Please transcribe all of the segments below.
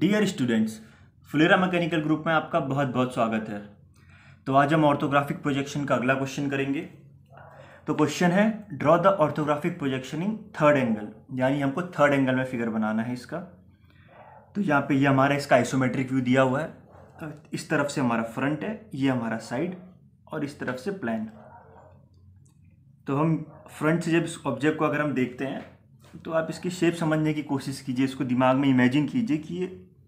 Dear students फ्लेरा mechanical group में आपका बहुत बहुत स्वागत है तो आज हम ऑर्थोग्राफिक प्रोजेक्शन का अगला क्वेश्चन करेंगे तो क्वेश्चन है draw the orthographic projection in third angle यानी हमको थर्ड एंगल में फिगर बनाना है इसका तो यहाँ पे ये हमारा इसका आइसोमेट्रिक व्यू दिया हुआ है तो इस तरफ से हमारा फ्रंट है ये हमारा साइड और इस तरफ से प्लान तो हम फ्रंट से जब इस ऑब्जेक्ट को अगर हम देखते हैं तो आप इसकी शेप समझने की कोशिश कीजिए इसको दिमाग में इमेजिन कीजिए कि ये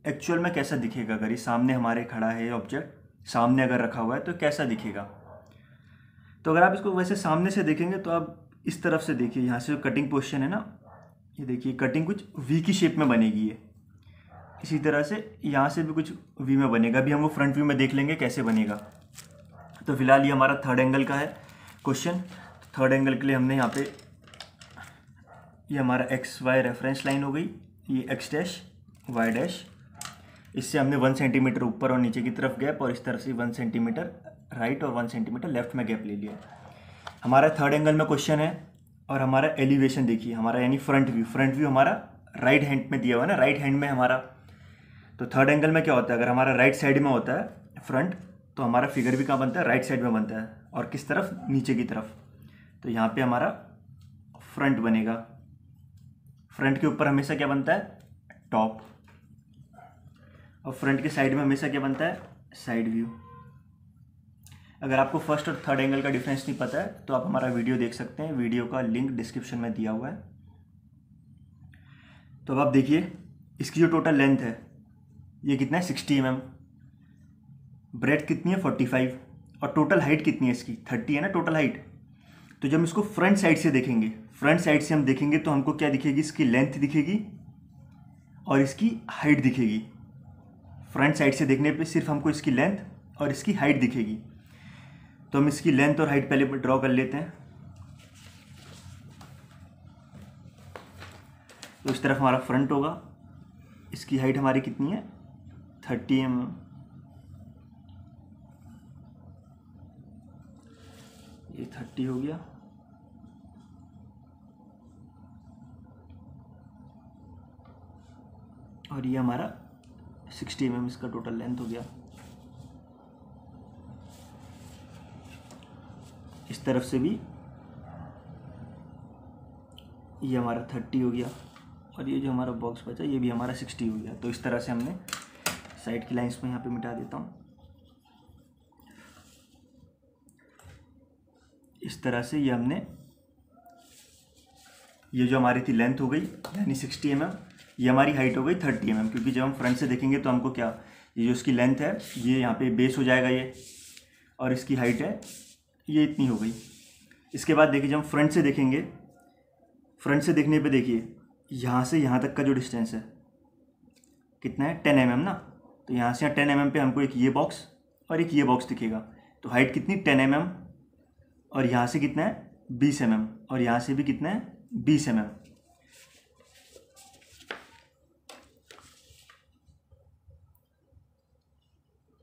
एक्चुअल में कैसा दिखेगा अगर ये सामने हमारे खड़ा है ऑब्जेक्ट सामने अगर रखा हुआ है तो कैसा दिखेगा तो अगर आप इसको वैसे सामने से देखेंगे तो आप इस तरफ से देखिए यहाँ से जो कटिंग पोजिशन है ना ये देखिए कटिंग कुछ वी की शेप में बनेगी ये इसी तरह से यहाँ से भी कुछ वी में बनेगा अभी हम वो फ्रंट व्यू में देख लेंगे कैसे बनेगा तो फिलहाल ये हमारा थर्ड एंगल का है क्वेश्चन थर्ड एंगल के लिए हमने यहाँ पे ये हमारा एक्स वाई रेफरेंस लाइन हो गई ये एक्स डैश वाई डैश इससे हमने वन सेंटीमीटर ऊपर और नीचे की तरफ गैप और इस तरफ से वन सेंटीमीटर राइट और वन सेंटीमीटर लेफ्ट में गैप ले लिया हमारा थर्ड एंगल में क्वेश्चन है और हमारा एलिवेशन देखिए हमारा यानी फ्रंट व्यू फ्रंट व्यू हमारा राइट right हैंड में दिया हुआ है ना राइट हैंड में हमारा तो थर्ड एंगल में क्या होता है अगर हमारा राइट right साइड में होता है फ्रंट तो हमारा फिगर भी कहाँ बनता है राइट right साइड में बनता है और किस तरफ नीचे की तरफ तो यहाँ पे हमारा फ्रंट बनेगा फ्रंट के ऊपर हमेशा क्या बनता है टॉप और फ्रंट के साइड में हमेशा क्या बनता है साइड व्यू अगर आपको फर्स्ट और थर्ड एंगल का डिफरेंस नहीं पता है तो आप हमारा वीडियो देख सकते हैं वीडियो का लिंक डिस्क्रिप्शन में दिया हुआ है तो अब आप देखिए इसकी जो टोटल लेंथ है ये कितना है सिक्सटी एम एम ब्रेथ कितनी है फोर्टी फाइव और टोटल हाइट कितनी है इसकी थर्टी है ना टोटल हाइट तो जब हम इसको फ्रंट साइड से देखेंगे फ्रंट साइड से हम देखेंगे तो हमको क्या दिखेगी इसकी लेंथ दिखेगी और इसकी हाइट दिखेगी फ्रंट साइड से देखने पे सिर्फ हमको इसकी लेंथ और इसकी हाइट दिखेगी तो हम इसकी लेंथ और हाइट पहले ड्रॉ कर लेते हैं तो इस तरफ हमारा फ्रंट होगा इसकी हाइट हमारी कितनी है थर्टी एम ये थर्टी हो गया और ये हमारा सिक्सटी एम एम इसका टोटल लेंथ हो गया इस तरफ से भी ये हमारा थर्टी हो गया और ये जो हमारा बॉक्स बचा ये भी हमारा सिक्सटी हो गया तो इस तरह से हमने साइड की लाइंस में यहाँ पे मिटा देता हूँ इस तरह से ये हमने ये जो हमारी थी लेंथ हो गई यानी सिक्सटी एम एम ये हमारी हाइट हो गई थर्टी एम mm, क्योंकि जब हम फ्रंट से देखेंगे तो हमको क्या ये जो इसकी लेंथ है ये यहाँ पे बेस हो जाएगा ये और इसकी हाइट है ये इतनी हो गई इसके बाद देखिए जब हम फ्रंट से देखेंगे फ्रंट से देखने पे देखिए यहाँ से यहाँ तक का जो डिस्टेंस है कितना है टेन एम mm ना तो यहाँ से यहाँ टेन एम mm पे हमको एक ये बॉक्स और एक ये बॉक्स दिखेगा तो हाइट कितनी टेन एम और यहाँ से कितना है बीस एम और यहाँ से भी कितना है बीस एम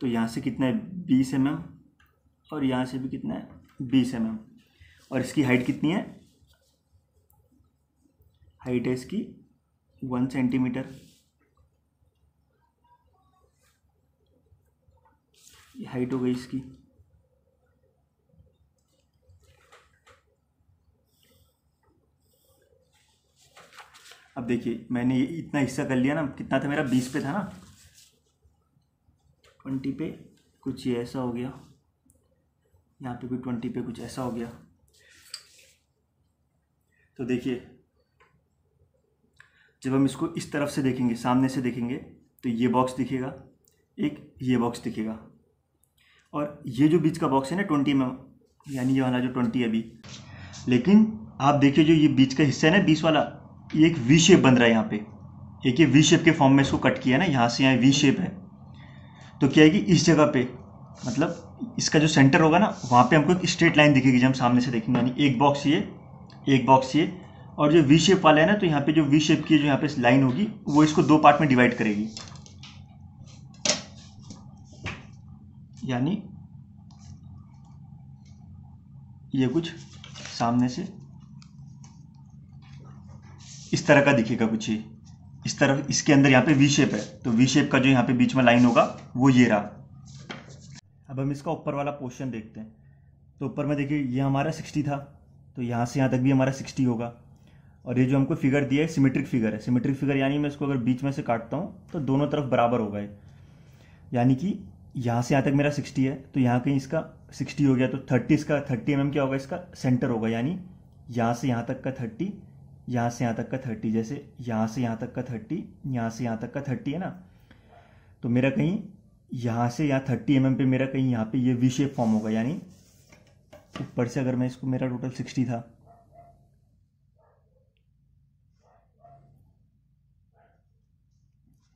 तो यहाँ से कितना है बीस एम एम और यहाँ से भी कितना है बीस एम एम और इसकी हाइट कितनी है हाइट है इसकी वन सेंटीमीटर हाइट हो गई इसकी अब देखिए मैंने ये इतना हिस्सा कर लिया ना कितना था मेरा बीस पे था ना ट्वेंटी पे कुछ ये ऐसा हो गया यहाँ पे भी ट्वेंटी पे कुछ ऐसा हो गया तो देखिए जब हम इसको इस तरफ से देखेंगे सामने से देखेंगे तो ये बॉक्स दिखेगा एक ये बॉक्स दिखेगा और ये जो बीच का बॉक्स है ना ट्वेंटी में यानी ये वाला जो ट्वेंटी है अभी लेकिन आप देखिए जो ये बीच का हिस्सा है ना बीस वाला ये एक वी शेप बन रहा है यहाँ पे एक ये वी शेप के फॉर्म में इसको कट किया है ना यहाँ से यहाँ वी शेप है तो क्या है कि इस जगह पे मतलब इसका जो सेंटर होगा ना वहाँ पे हमको एक स्ट्रेट लाइन दिखेगी जब हम सामने से देखेंगे यानी एक बॉक्स ये एक बॉक्स ये और जो वी शेप वाला है ना तो यहाँ पे जो वी शेप की जो यहाँ पे लाइन होगी वो इसको दो पार्ट में डिवाइड करेगी यानी ये कुछ सामने से इस तरह का दिखेगा कुछ ये इस तरफ इसके अंदर यहाँ पे वी शेप है तो वी शेप का जो यहाँ पे बीच में लाइन होगा वो ये रहा अब हम इसका ऊपर वाला पोर्शन देखते हैं तो ऊपर में देखिए ये हमारा सिक्सटी था तो यहाँ से यहाँ तक भी हमारा सिक्सटी होगा और ये जो हमको फिगर दिया है सिमेट्रिक फिगर है सिमेट्रिक फिगर यानी मैं इसको अगर बीच में से काटता हूँ तो दोनों तरफ बराबर होगा ये यानी कि यहाँ से यहाँ तक मेरा सिक्सटी है तो यहाँ कहीं इसका सिक्सटी हो गया तो थर्टी इसका थर्टी एम mm क्या होगा इसका सेंटर होगा यानी यहाँ से यहाँ तक का थर्टी यहाँ से यहाँ तक का थर्टी जैसे यहाँ से यहाँ तक का थर्टी यहाँ से यहाँ तक का थर्टी है ना तो मेरा कहीं यहाँ से यहाँ थर्टी एम mm पे मेरा कहीं यहाँ पे ये यह विशेप फॉर्म होगा यानी ऊपर से अगर मैं इसको मेरा टोटल सिक्सटी था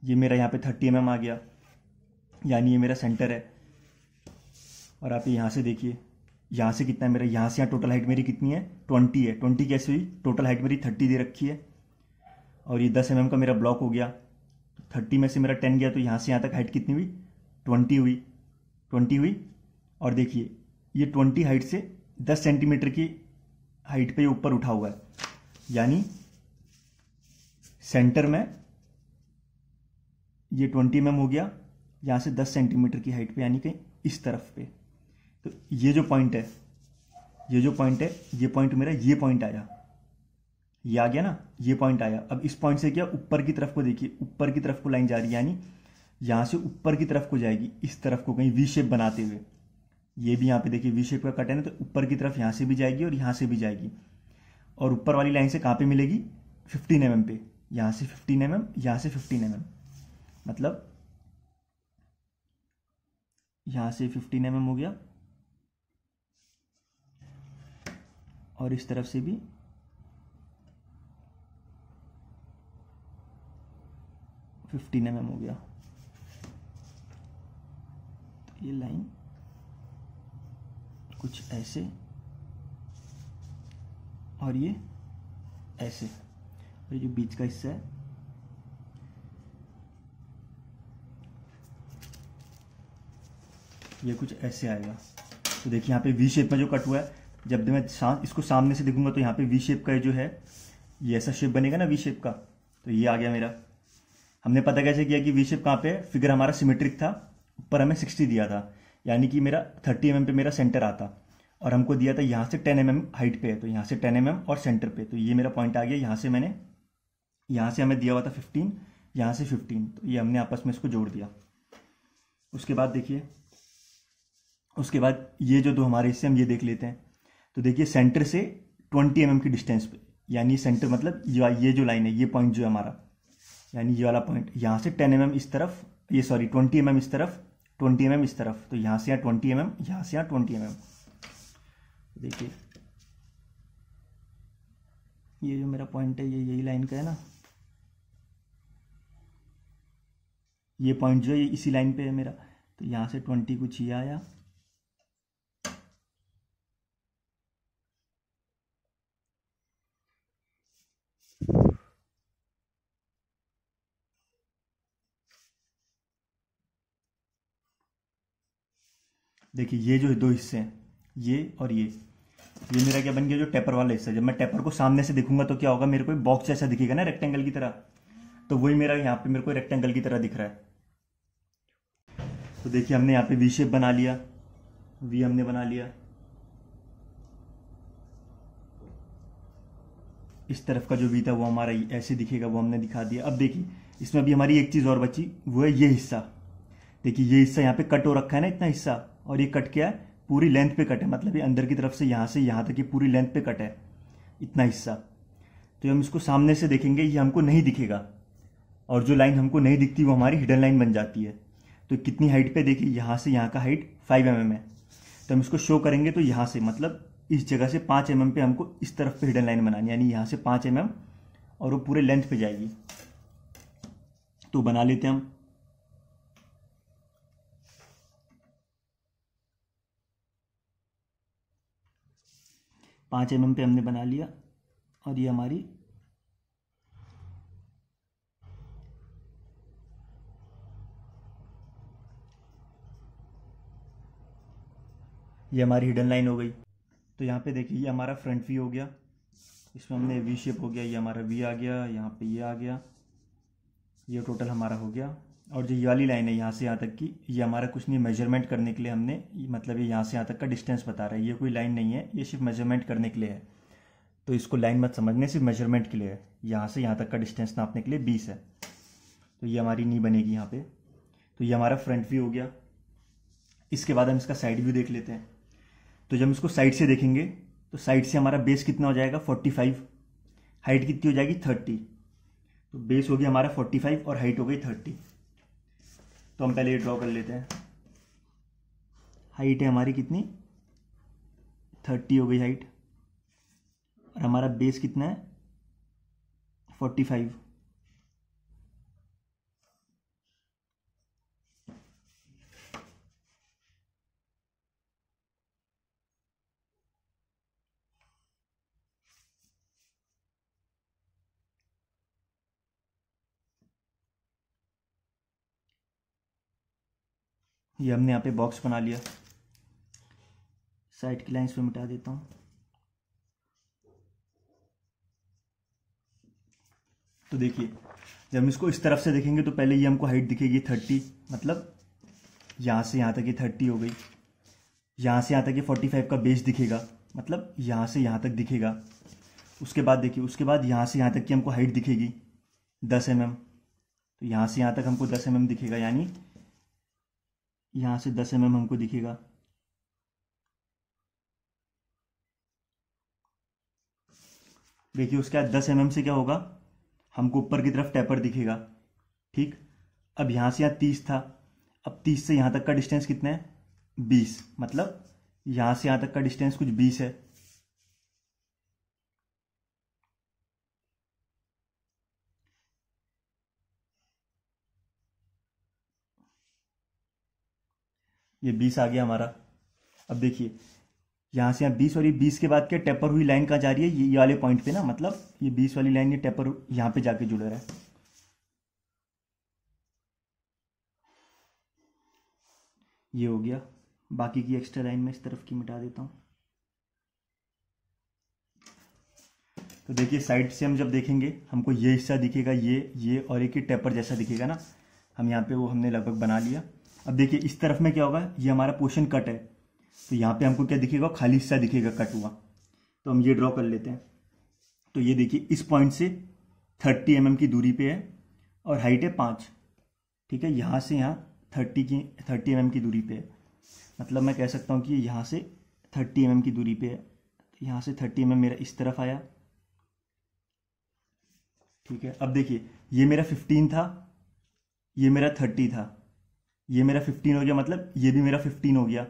ये मेरा यहाँ पे थर्टी एम mm आ गया यानी ये मेरा सेंटर है और आप यहाँ से देखिए यहाँ से कितना है मेरा यहाँ से यहाँ टोटल हाइट मेरी कितनी है ट्वेंटी है ट्वेंटी कैसे हुई टोटल हाइट मेरी थर्टी दे रखी है और ये दस एम mm का मेरा ब्लॉक हो गया थर्टी में से मेरा टेन गया तो यहाँ से यहाँ तक हाइट कितनी हुई ट्वेंटी हुई ट्वेंटी हुई और देखिए ये ट्वेंटी हाइट से दस सेंटीमीटर की हाइट पे ऊपर उठा हुआ है यानी सेंटर में ये ट्वेंटी एम mm हो गया यहाँ से दस सेंटीमीटर की हाइट पे यानी कहीं इस तरफ पे तो ये जो पॉइंट है ये जो पॉइंट है ये पॉइंट मेरा ये पॉइंट आया ये आ गया ना ये पॉइंट आया अब इस पॉइंट से क्या ऊपर की तरफ को देखिए ऊपर की तरफ को लाइन जा रही है यानी यहाँ से ऊपर की तरफ को जाएगी इस तरफ को कहीं वी शेप बनाते हुए ये भी यहाँ पे देखिए वी शेप का कट है ना तो ऊपर की तरफ यहाँ से भी जाएगी और यहाँ से भी जाएगी और ऊपर वाली लाइन से कहाँ पे मिलेगी 15 एम mm पे यहाँ से 15 एम mm यहाँ से 15 एम mm मतलब यहाँ से 15 एम mm हो गया और इस तरफ से भी फिफ्टीन एम mm हो गया तो ये लाइन कुछ ऐसे और ये ऐसे और तो ये जो बीच का हिस्सा है ये कुछ ऐसे आएगा तो देखिए यहाँ पे वी शेप में जो कट हुआ है जब मैं इसको सामने से देखूंगा तो यहाँ पे वी शेप का जो है ये ऐसा शेप बनेगा ना वी शेप का तो ये आ गया मेरा हमने पता कैसे किया कि वी शेप कहाँ पे फिगर हमारा सिमेट्रिक था ऊपर हमें सिक्सटी दिया था यानी कि मेरा थर्टी एम mm पे मेरा सेंटर आता और हमको दिया था यहाँ से टेन एम mm हाइट पे है तो यहाँ से टेन एम mm और सेंटर पे तो ये मेरा पॉइंट आ गया यहाँ से मैंने यहाँ से हमें दिया हुआ था फिफ्टीन यहाँ से फिफ्टीन तो ये हमने आपस में इसको जोड़ दिया उसके बाद देखिए उसके बाद ये जो दो हमारे इससे हम ये देख लेते हैं तो देखिए सेंटर से 20 एम mm की डिस्टेंस पे यानी सेंटर मतलब ये जो लाइन है ये पॉइंट जो है हमारा यानी ये वाला पॉइंट यहाँ से 10 एम mm इस तरफ ये सॉरी 20 एम mm इस तरफ 20 एम mm इस तरफ तो यहाँ से यहाँ 20 एम mm यहाँ से यहाँ 20 एम mm देखिए ये जो मेरा पॉइंट है ये यही लाइन का है ना ये पॉइंट जो है ये इसी लाइन पे है मेरा तो यहाँ से 20 कुछ ये आया देखिए ये जो दो हिस्से हैं ये और ये ये मेरा क्या बन गया जो टेपर वाला हिस्सा जब मैं टेपर को सामने से देखूंगा तो क्या होगा मेरे को बॉक्स जैसा दिखेगा ना रेक्टेंगल की तरह तो वही मेरा यहाँ पे मेरे को रेक्टेंगल की तरह दिख रहा है तो देखिए हमने यहाँ पे वी शेप बना लिया वी हमने बना लिया इस तरफ का जो वी था वो हमारा ऐसे दिखेगा वो हमने दिखा दिया अब देखिए इसमें अभी हमारी एक चीज़ और बची वो है ये हिस्सा देखिए ये हिस्सा यहाँ पे कट हो रखा है ना इतना हिस्सा और ये कट क्या है पूरी लेंथ पे कट है मतलब ये अंदर की तरफ से यहाँ से यहाँ तक ये पूरी लेंथ पे कट है इतना हिस्सा तो हम इसको सामने से देखेंगे ये हमको नहीं दिखेगा और जो लाइन हमको नहीं दिखती वो हमारी हिडन लाइन बन जाती है तो कितनी हाइट पे देखिए यहाँ से यहाँ का हाइट फाइव एम mm है तो हम इसको शो करेंगे तो यहाँ से मतलब इस जगह से पाँच एम mm पे हमको इस तरफ पे हिडन लाइन बनानी यानी यहाँ से पाँच एम mm और वो पूरे लेंथ पे जाएगी तो बना लेते हैं हम पाँच एम पे हमने बना लिया और ये हमारी ये हमारी हिडन लाइन हो गई तो यहाँ पे देखिए ये हमारा फ्रंट व्यू हो गया इसमें हमने वी शेप हो गया ये हमारा वी आ गया यहाँ पे ये आ गया ये टोटल हमारा हो गया और जो ये वाली लाइन है यहाँ से यहाँ तक की ये हमारा कुछ नहीं मेजरमेंट करने के लिए हमने मतलब ये यहाँ से यहाँ तक का डिस्टेंस बता रहा है ये कोई लाइन नहीं है ये सिर्फ मेजरमेंट करने के लिए है तो इसको लाइन मत समझने सिर्फ मेजरमेंट के लिए है यहाँ से यहाँ तक का डिस्टेंस नापने के लिए बीस है तो ये हमारी नी बनेगी यहाँ पर तो ये हमारा फ्रंट व्यू हो गया इसके बाद हम इसका साइड व्यू देख लेते हैं तो जब इसको साइड से देखेंगे तो साइड से हमारा बेस कितना हो जाएगा फोर्टी फाइव हाइट कितनी हो जाएगी थर्टी तो बेस हो गया हमारा फोर्टी फाइव और हाइट हो गई थर्टी तो हम पहले ये ड्रॉ कर लेते हैं हाइट है हमारी कितनी थर्टी हो गई हाइट और हमारा बेस कितना है फोर्टी फाइव ये हमने यहाँ पे बॉक्स बना लिया साइड की लाइंस पे मिटा देता हूँ तो देखिए जब हम इसको इस तरफ से देखेंगे तो पहले ये हमको हाइट दिखेगी थर्टी मतलब यहाँ से यहाँ तक ये थर्टी हो गई यहाँ से यहाँ तक ये फोर्टी फाइव का बेस दिखेगा मतलब यहाँ से यहाँ तक दिखेगा उसके बाद देखिए उसके बाद यहाँ से यहाँ तक की हमको हाइट दिखेगी दस एम mm, तो यहाँ से यहाँ तक हमको दस एम mm दिखेगा यानी यहां से दस एम mm हमको दिखेगा देखिए उसके बाद दस एम mm से क्या होगा हमको ऊपर की तरफ टेपर दिखेगा ठीक अब यहां से यहां तीस था अब तीस से यहां तक का डिस्टेंस कितना है बीस मतलब यहां से यहां तक का डिस्टेंस कुछ बीस है ये बीस आ गया हमारा अब देखिए यहाँ से यहाँ बीस और ये बीस के बाद के टेपर हुई लाइन कहाँ जा रही है ये, वाले पॉइंट पे ना मतलब ये बीस वाली लाइन ये टेपर यहाँ पे जाके जुड़ रहा है ये हो गया बाकी की एक्स्ट्रा लाइन में इस तरफ की मिटा देता हूँ तो देखिए साइड से हम जब देखेंगे हमको ये हिस्सा दिखेगा ये ये और एक ही टेपर जैसा दिखेगा ना हम यहाँ पे वो हमने लगभग बना लिया अब देखिए इस तरफ में क्या होगा ये हमारा पोर्शन कट है तो यहाँ पे हमको क्या दिखेगा खाली हिस्सा दिखेगा कट हुआ तो हम ये ड्रॉ कर लेते हैं तो ये देखिए इस पॉइंट से थर्टी एम mm की दूरी पे है और हाइट है पाँच ठीक है यहाँ से यहाँ थर्टी की थर्टी एम mm की दूरी पे है मतलब मैं कह सकता हूँ कि यहाँ से थर्टी एम mm की दूरी पे है तो यहाँ से थर्टी एम mm मेरा इस तरफ आया ठीक है अब देखिए ये मेरा फिफ्टीन था ये मेरा थर्टी था ये मेरा फिफ्टीन हो गया मतलब ये भी मेरा फिफ्टीन हो गया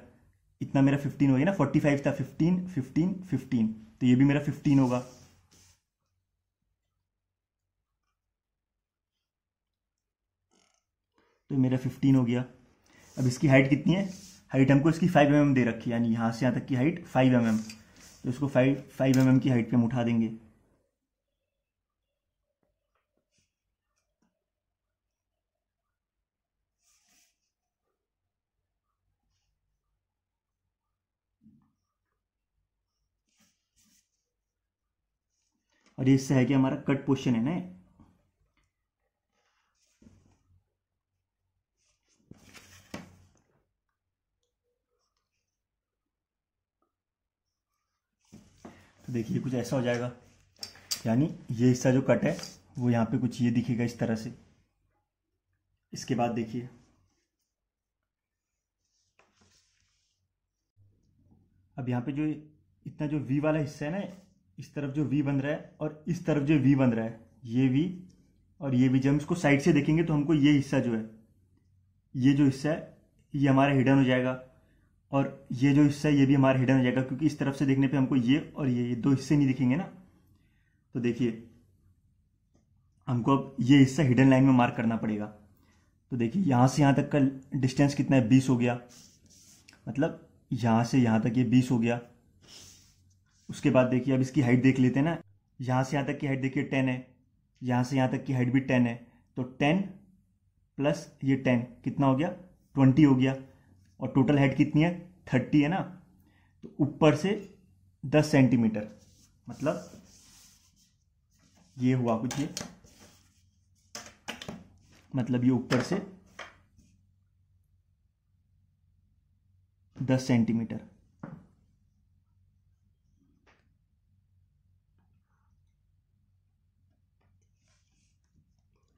इतना मेरा फिफ्टीन हो गया ना फोर्टी फाइव था फिफ्टीन फिफ्टीन फिफ्टीन तो ये भी मेरा फिफ्टीन होगा तो मेरा फिफ्टीन हो गया अब इसकी हाइट कितनी है हाइट हमको इसकी फाइव एम एम दे रखी है यानी यहाँ से यहाँ तक की हाइट फाइव एम एम तो इसको फाइव फाइव एम एम की हाइट पर हम उठा देंगे और ये इससे है कि हमारा कट पोर्शन है ना तो देखिए कुछ ऐसा हो जाएगा यानी ये हिस्सा जो कट है वो यहाँ पे कुछ ये दिखेगा इस तरह से इसके बाद देखिए अब यहाँ पे जो इतना जो वी वाला हिस्सा है ना इस तरफ जो वी बन रहा है और इस तरफ जो वी बन रहा है ये वी और ये भी जब हम इसको साइड से देखेंगे तो हमको ये हिस्सा जो है ये जो हिस्सा है ये हमारा हिडन हो जाएगा और ये जो हिस्सा है ये भी हमारा हिडन हो जाएगा क्योंकि इस तरफ से देखने पे हमको ये और ये ये दो हिस्से नहीं दिखेंगे ना तो देखिए हमको अब ये हिस्सा हिडन लाइन में मार्क करना पड़ेगा तो देखिए यहाँ से यहाँ तक का डिस्टेंस कितना है बीस हो गया मतलब यहाँ से यहाँ तक ये बीस हो गया उसके बाद देखिए अब इसकी हाइट देख लेते हैं ना यहाँ से यहाँ तक की हाइट देखिए टेन है यहाँ से यहाँ तक की हाइट भी टेन है तो टेन प्लस ये टेन कितना हो गया ट्वेंटी हो गया और टोटल हाइट कितनी है थर्टी है ना तो ऊपर से दस सेंटीमीटर मतलब ये हुआ कुछ ये मतलब ये ऊपर से दस सेंटीमीटर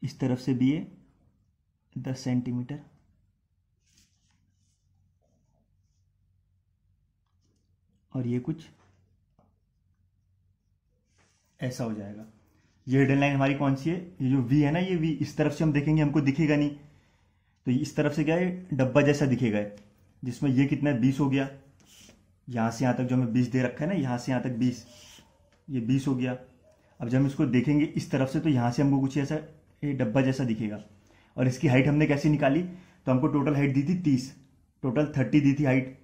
इस तरफ से भी ये दस सेंटीमीटर और ये कुछ ऐसा हो जाएगा ये हिडन लाइन हमारी कौन सी है ये जो वी है ना ये वी इस तरफ से हम देखेंगे हमको दिखेगा नहीं तो इस तरफ से क्या है डब्बा जैसा दिखेगा जिसमें ये कितना बीस हो गया यहां से यहां तक जो हमें बीस दे रखा है ना यहां से यहां तक बीस ये बीस हो गया अब जब हम इसको देखेंगे इस तरफ से तो यहां से हमको कुछ ऐसा ये डब्बा जैसा दिखेगा और इसकी हाइट हमने कैसे निकाली तो हमको टोटल हाइट दी थी तीस टोटल थर्टी दी थी हाइट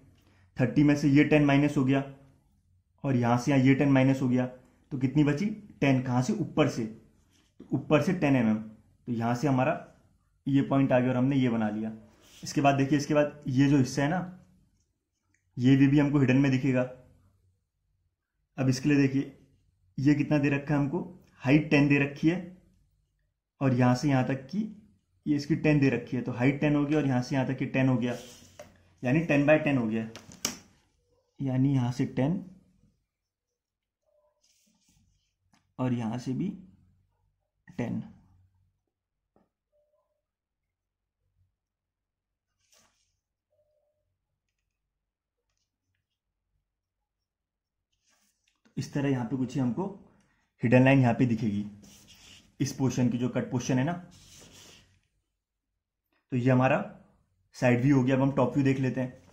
थर्टी में से ये टेन माइनस हो गया और यहाँ से यहाँ ये टेन माइनस हो गया तो कितनी बची टेन कहाँ से ऊपर से तो ऊपर से टेन एम mm। तो यहाँ से हमारा ये पॉइंट आ गया और हमने ये बना लिया इसके बाद देखिए इसके बाद ये जो हिस्सा है ना ये भी भी हमको हिडन में दिखेगा अब इसके लिए देखिए ये कितना दे रखा है हमको हाइट टेन दे रखी है और यहाँ से यहाँ तक की ये इसकी टेन दे रखी है तो हाइट टेन हो गया और यहाँ से यहाँ तक कि टेन हो गया यानी टेन बाय टेन हो गया यानी यहाँ से टेन और यहाँ से भी टेन इस तरह यहाँ पे कुछ हमको हिडन लाइन यहाँ पे दिखेगी इस पोर्शन की जो कट पोर्शन है ना तो ये हमारा साइड व्यू हो गया अब हम टॉप व्यू देख लेते हैं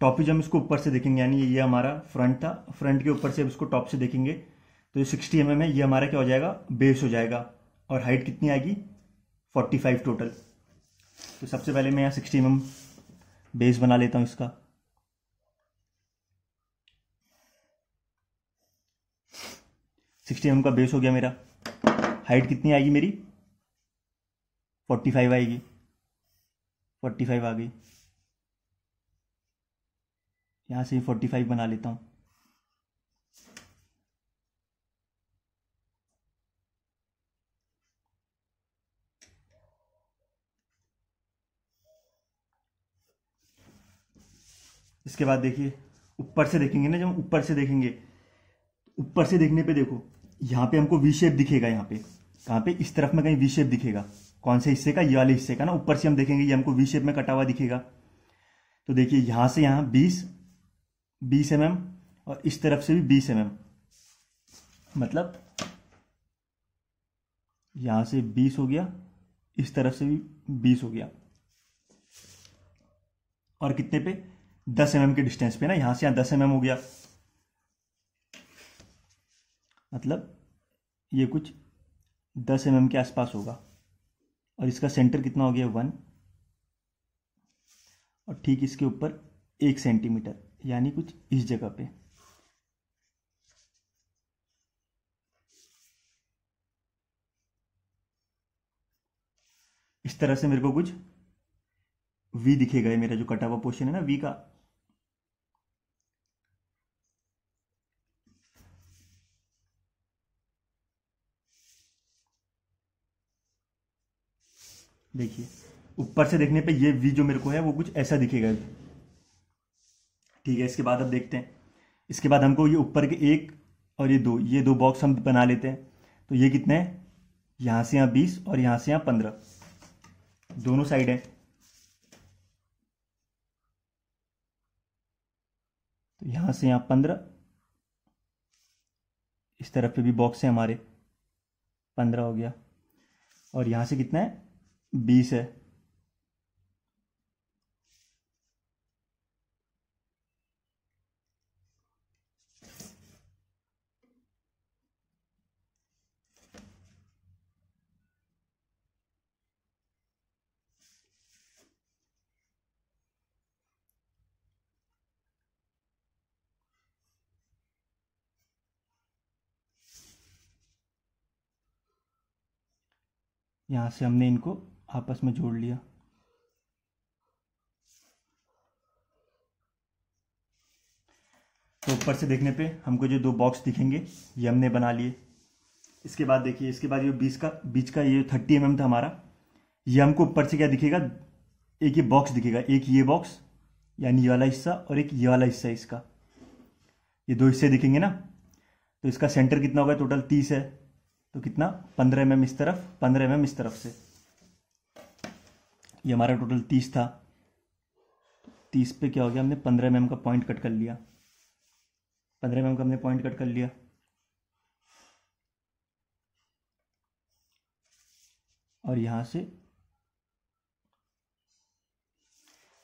टॉप व्यू हम इसको ऊपर से देखेंगे यानी ये हमारा फ्रंट था फ्रंट के ऊपर से अब इसको टॉप से देखेंगे तो ये सिक्सटी एम है ये हमारा क्या हो जाएगा बेस हो जाएगा और हाइट कितनी आएगी फोर्टी फाइव टोटल तो सबसे पहले मैं यहाँ सिक्सटी एम बेस बना लेता हूँ इसका सिक्सटी एम का बेस हो गया मेरा हाइट कितनी आएगी मेरी फोर्टी फाइव आएगी फोर्टी फाइव आ गई यहाँ से फोर्टी फाइव बना लेता हूँ इसके बाद देखिए ऊपर से देखेंगे ना जब ऊपर से देखेंगे ऊपर से देखने पे देखो यहाँ पे हमको वी शेप दिखेगा यहाँ पे कहाँ पे इस तरफ में कहीं वी शेप दिखेगा कौन से हिस्से का ये वाले हिस्से का ना ऊपर से हम देखेंगे ये हमको वी शेप में कटा हुआ दिखेगा तो देखिए यहाँ से यहाँ बीस बीस एम mm एम और इस तरफ से भी बीस एम mm। एम मतलब यहाँ से बीस हो गया इस तरफ से भी बीस हो गया और कितने पे दस एम mm के डिस्टेंस पे ना यहाँ से यहाँ दस एम mm हो गया मतलब ये कुछ दस एम के आसपास होगा और इसका सेंटर कितना हो गया वन और ठीक इसके ऊपर एक सेंटीमीटर यानी कुछ इस जगह पे इस तरह से मेरे को कुछ वी दिखेगा ये मेरा जो कटा हुआ पोर्शन है ना वी का देखिए ऊपर से देखने पे ये वी जो मेरे को है वो कुछ ऐसा दिखेगा ठीक है इसके बाद अब देखते हैं इसके बाद हमको ये ऊपर के एक और ये दो ये दो बॉक्स हम बना लेते हैं तो ये कितने हैं यहाँ से यहाँ बीस और यहाँ से यहाँ पंद्रह दोनों साइड है तो यहाँ से यहाँ पंद्रह इस तरफ पे भी बॉक्स है हमारे पंद्रह हो गया और यहाँ से कितना है बीस है यहाँ से हमने इनको आपस में जोड़ लिया तो ऊपर से देखने पे हमको जो दो बॉक्स दिखेंगे ये हमने बना लिए इसके बाद देखिए इसके बाद ये बीस का बीच का ये थर्टी एम mm था हमारा ये हमको ऊपर से क्या दिखेगा एक ये बॉक्स दिखेगा एक ये बॉक्स यानी ये वाला हिस्सा और एक ये वाला हिस्सा इसका ये दो हिस्से दिखेंगे ना तो इसका सेंटर कितना होगा टोटल तीस है तो कितना पंद्रह एम mm इस तरफ पंद्रह एम mm इस तरफ से ये हमारा टोटल तीस था तीस पे क्या हो गया हमने पंद्रह एम का पॉइंट कट कर लिया पंद्रह एम का हमने पॉइंट कट कर लिया और यहाँ से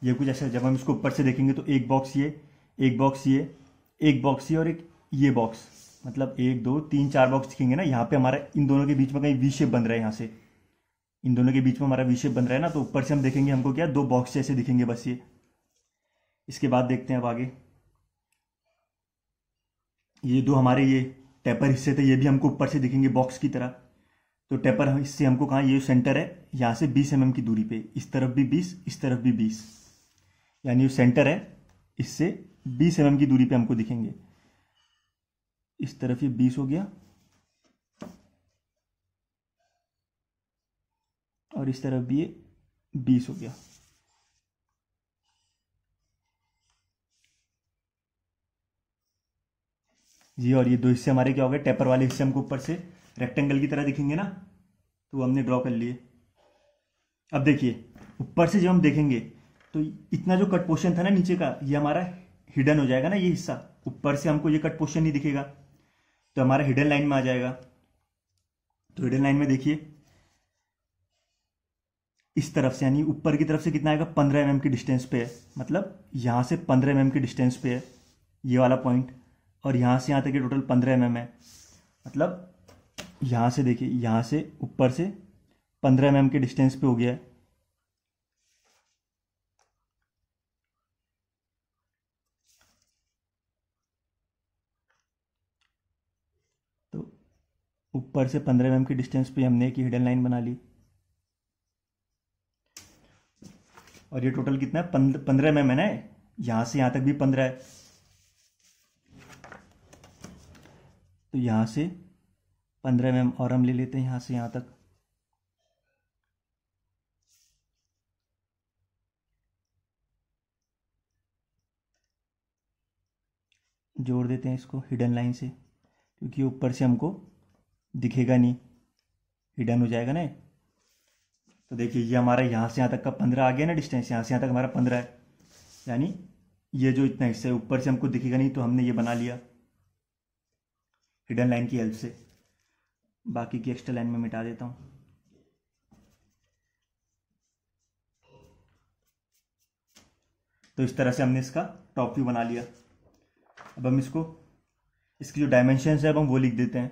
ये कुछ ऐसा जब हम इसको ऊपर से देखेंगे तो एक बॉक्स ये एक बॉक्स ये एक बॉक्स ये और एक ये बॉक्स मतलब एक दो तीन चार बॉक्स दिखेंगे ना यहाँ पे हमारा इन दोनों के बीच में कहीं वी शेप बन रहा है यहाँ से इन दोनों के बीच में हमारा विषय बन रहा है ना तो ऊपर से हम देखेंगे हमको क्या दो बॉक्स जैसे दिखेंगे बस ये इसके बाद देखते हैं अब आगे ये दो हमारे ये टेपर हिस्से थे ये भी हमको ऊपर से दिखेंगे बॉक्स की तरह तो टेपर हिस्से हमको कहाँ ये सेंटर है यहाँ से 20 एम mm की दूरी पे इस तरफ भी 20 इस तरफ भी 20 यानी ये सेंटर है इससे 20 एम mm की दूरी पे हमको दिखेंगे इस तरफ ये 20 हो गया और इस तरफ भी ये बीस हो गया जी और ये दो हिस्से हमारे क्या हो गए टेपर वाले हिस्से हमको ऊपर से रेक्टेंगल की तरह दिखेंगे ना तो वो हमने ड्रॉ कर लिए अब देखिए ऊपर से जब हम देखेंगे तो इतना जो कट पोर्शन था ना नीचे का ये हमारा हिडन हो जाएगा ना ये हिस्सा ऊपर से हमको ये कट पोर्शन नहीं दिखेगा तो हमारा हिडन लाइन में आ जाएगा तो हिडन लाइन में देखिए इस तरफ से यानी ऊपर की तरफ से कितना आएगा पंद्रह एम की डिस्टेंस पे है मतलब यहाँ से पंद्रह एम की डिस्टेंस पे है ये वाला पॉइंट और यहाँ से यहाँ तक टोटल पंद्रह एम है मतलब यहाँ से देखिए यहाँ से ऊपर से पंद्रह एम के डिस्टेंस पे हो गया है तो ऊपर से पंद्रह एम की डिस्टेंस पे हमने एक हिडन लाइन बना ली और ये टोटल कितना है पंद्रह पंद्रह में मैंने यहाँ से यहाँ तक भी पंद्रह है तो यहाँ से पंद्रह में और हम ले लेते हैं यहाँ से यहाँ तक जोड़ देते हैं इसको हिडन लाइन से क्योंकि ऊपर से हमको दिखेगा नहीं हिडन हो जाएगा ना तो देखिए ये हमारा यहाँ से यहाँ तक का पंद्रह आ गया ना डिस्टेंस यहाँ से यहाँ तक हमारा पंद्रह है यानी ये जो इतना हिस्सा है ऊपर से हमको दिखेगा नहीं तो हमने ये बना लिया हिडन लाइन की हेल्प से बाकी की एक्स्ट्रा लाइन में मिटा देता हूँ तो इस तरह से हमने इसका टॉप व्यू बना लिया अब हम इसको इसकी जो डायमेंशन है अब हम वो लिख देते हैं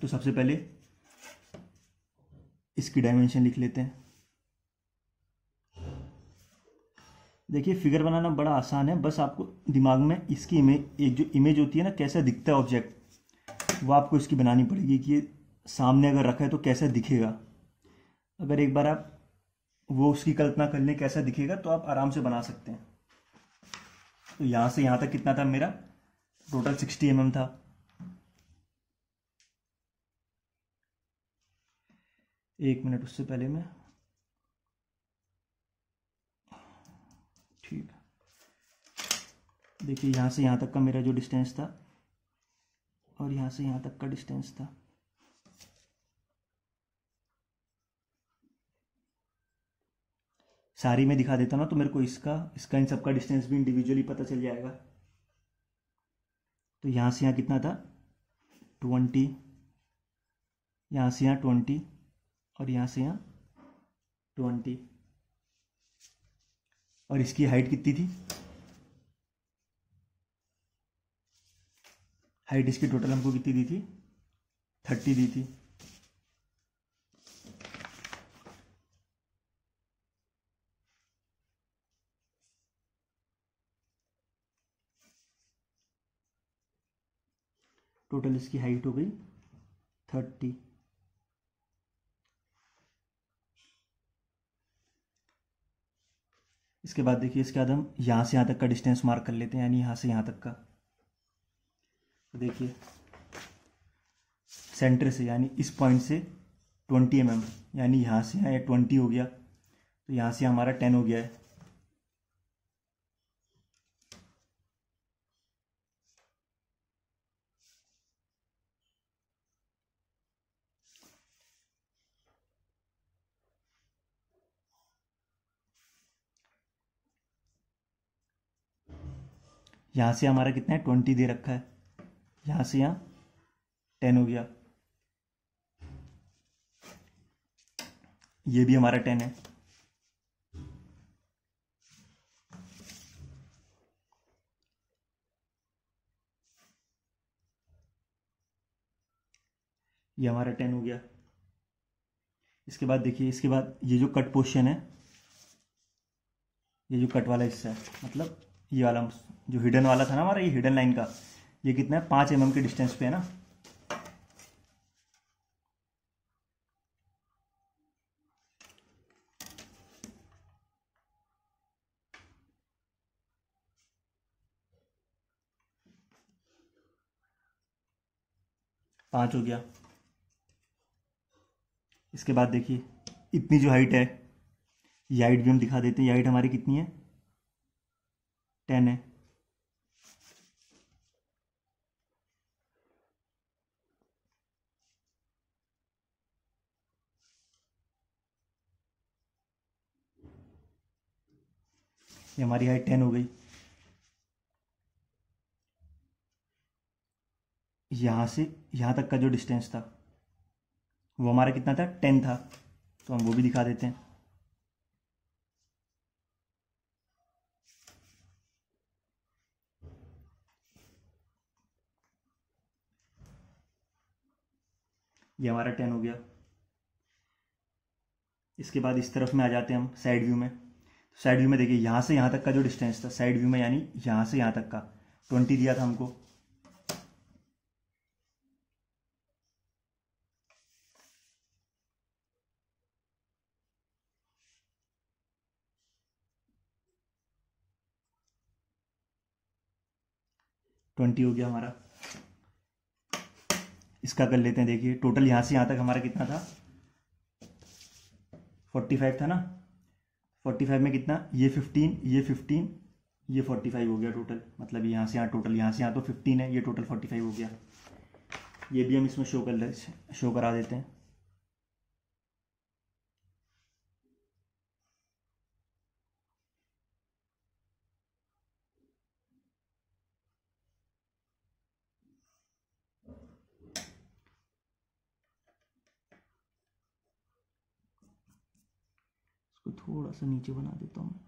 तो सबसे पहले इसकी डायमेंशन लिख लेते हैं देखिए फिगर बनाना बड़ा आसान है बस आपको दिमाग में इसकी इमेज एक जो इमेज होती है ना कैसा दिखता है ऑब्जेक्ट वो आपको इसकी बनानी पड़ेगी कि सामने अगर रखा है तो कैसा दिखेगा अगर एक बार आप वो उसकी कल्पना कर लें कैसा दिखेगा तो आप आराम से बना सकते हैं तो यहाँ से यहाँ तक कितना था मेरा टोटल सिक्सटी एम था एक मिनट उससे पहले मैं ठीक देखिए यहाँ से यहाँ तक का मेरा जो डिस्टेंस था और यहाँ से यहाँ तक का डिस्टेंस था सारी में दिखा देता ना तो मेरे को इसका इसका इन सबका डिस्टेंस भी इंडिविजुअली पता चल जाएगा तो यहाँ से यहाँ कितना था ट्वेंटी यहाँ से यहाँ ट्वेंटी और यहाँ से यहाँ ट्वेंटी और इसकी हाइट कितनी थी हाइट इसकी टोटल हमको कितनी दी थी थर्टी दी थी टोटल इसकी हाइट हो गई थर्टी इसके बाद देखिए इसके बाद हम यहाँ से यहाँ तक का डिस्टेंस मार्क कर लेते हैं यानी यहाँ से यहाँ तक का तो देखिए सेंटर से यानी इस पॉइंट से ट्वेंटी एम mm, यानी यहाँ से यहाँ या ट्वेंटी हो गया तो यहाँ से हमारा टेन हो गया है यहाँ से हमारा कितना है ट्वेंटी दे रखा है यहाँ से यहाँ टेन हो गया ये भी हमारा टेन है ये हमारा टेन हो गया इसके बाद देखिए इसके बाद ये जो कट पोर्शन है ये जो कट वाला हिस्सा है मतलब ये वाला जो हिडन वाला था ना हमारा ये हिडन लाइन का ये कितना है पांच एम mm के डिस्टेंस पे है ना पांच हो गया इसके बाद देखिए इतनी जो हाइट है ये हाइट भी हम दिखा देते हैं ये हाइट हमारी कितनी है टेन है ये हमारी हाइट टेन हो गई यहां से यहां तक का जो डिस्टेंस था वो हमारा कितना था टेन था तो हम वो भी दिखा देते हैं ये हमारा टेन हो गया इसके बाद इस तरफ में आ जाते हैं हम साइड व्यू में तो साइड व्यू में देखिए यहाँ से यहाँ तक का जो डिस्टेंस था साइड व्यू में यानी यहाँ से यहाँ तक का ट्वेंटी दिया था हमको ट्वेंटी हो गया हमारा इसका कर लेते हैं देखिए टोटल यहाँ से यहाँ तक हमारा कितना था फोर्टी फाइव था ना फोर्टी फाइव में कितना ये फिफ्टीन ये फिफ्टीन ये फोर्टी फाइव हो गया टोटल मतलब यहाँ से यहाँ टोटल यहाँ से यहाँ तो फिफ्टीन है ये टोटल फोर्टी फाइव हो गया ये भी हम इसमें शो कर शो करा देते हैं इसको थोड़ा सा नीचे बना देता हूँ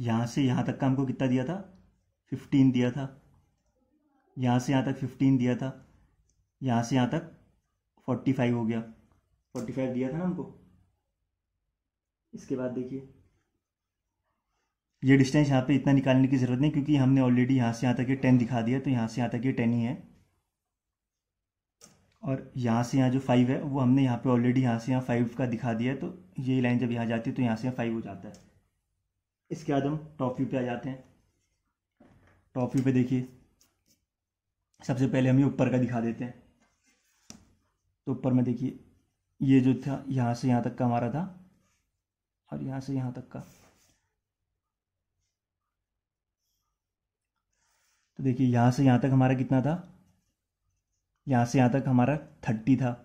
यहाँ से यहाँ तक का हमको कितना दिया था फिफ्टीन दिया था यहाँ से यहाँ तक फिफ्टीन दिया था यहाँ से यहाँ तक फोर्टी फाइव हो गया फोर्टी फाइव दिया था ना हमको इसके बाद देखिए ये डिस्टेंस यहाँ पे इतना निकालने की ज़रूरत नहीं क्योंकि हमने ऑलरेडी यहाँ से यहाँ तक ये टेन दिखा दिया तो यहाँ से यहाँ तक ये टेन ही है और यहाँ से यहाँ जो फाइव है वो हमने यहाँ पे ऑलरेडी यहाँ से यहाँ फाइव का दिखा दिया तो ये लाइन जब यहाँ जाती है तो यहाँ से यहाँ फाइव हो जाता है इसके बाद हम टॉप व्यू पे आ जाते हैं टॉप व्यू पे देखिए सबसे पहले हम ये ऊपर का दिखा देते हैं तो ऊपर में देखिए ये जो था यहाँ से यहाँ तक का हमारा था और यहाँ से यहाँ तक का तो देखिए यहाँ से यहाँ तक हमारा कितना था यहाँ से यहाँ तक हमारा थर्टी था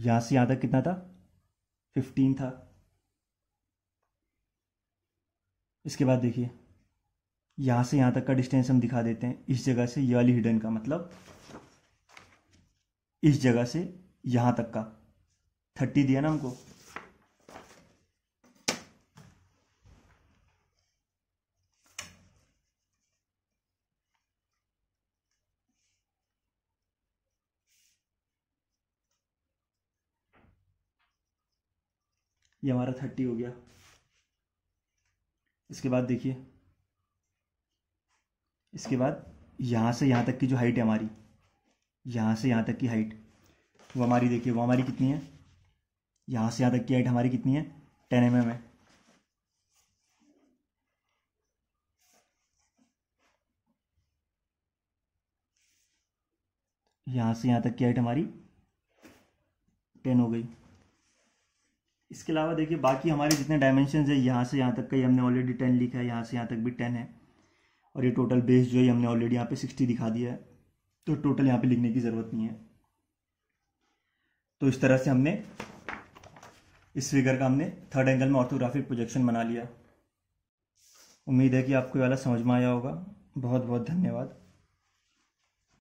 यहाँ से यहाँ तक कितना था फिफ्टीन था इसके बाद देखिए यहाँ से यहाँ तक का डिस्टेंस हम दिखा देते हैं इस जगह से ये वाली हिडन का मतलब इस जगह से यहाँ तक का थर्टी दिया ना हमको ये हमारा थर्टी हो गया इसके बाद देखिए इसके बाद यहाँ से यहाँ तक की जो हाइट है हमारी यहाँ से यहाँ तक की हाइट वो हमारी देखिए वो हमारी कितनी है यहाँ से यहाँ तक की हाइट हमारी कितनी है टेन एम एम है यहाँ से यहाँ तक की हाइट हमारी टेन हो गई इसके अलावा देखिए बाकी हमारे जितने डायमेंशन है यहाँ से यहाँ तक का ही हमने ऑलरेडी टेन लिखा है यहाँ से यहाँ तक भी टेन है और ये टोटल बेस जो है हमने ऑलरेडी यहाँ पे सिक्सटी दिखा दिया है तो टोटल यहाँ पे लिखने की ज़रूरत नहीं है तो इस तरह से हमने इस फिगर का हमने थर्ड एंगल में ऑर्थोग्राफिक प्रोजेक्शन बना लिया उम्मीद है कि आपको वाला समझ में आया होगा बहुत बहुत धन्यवाद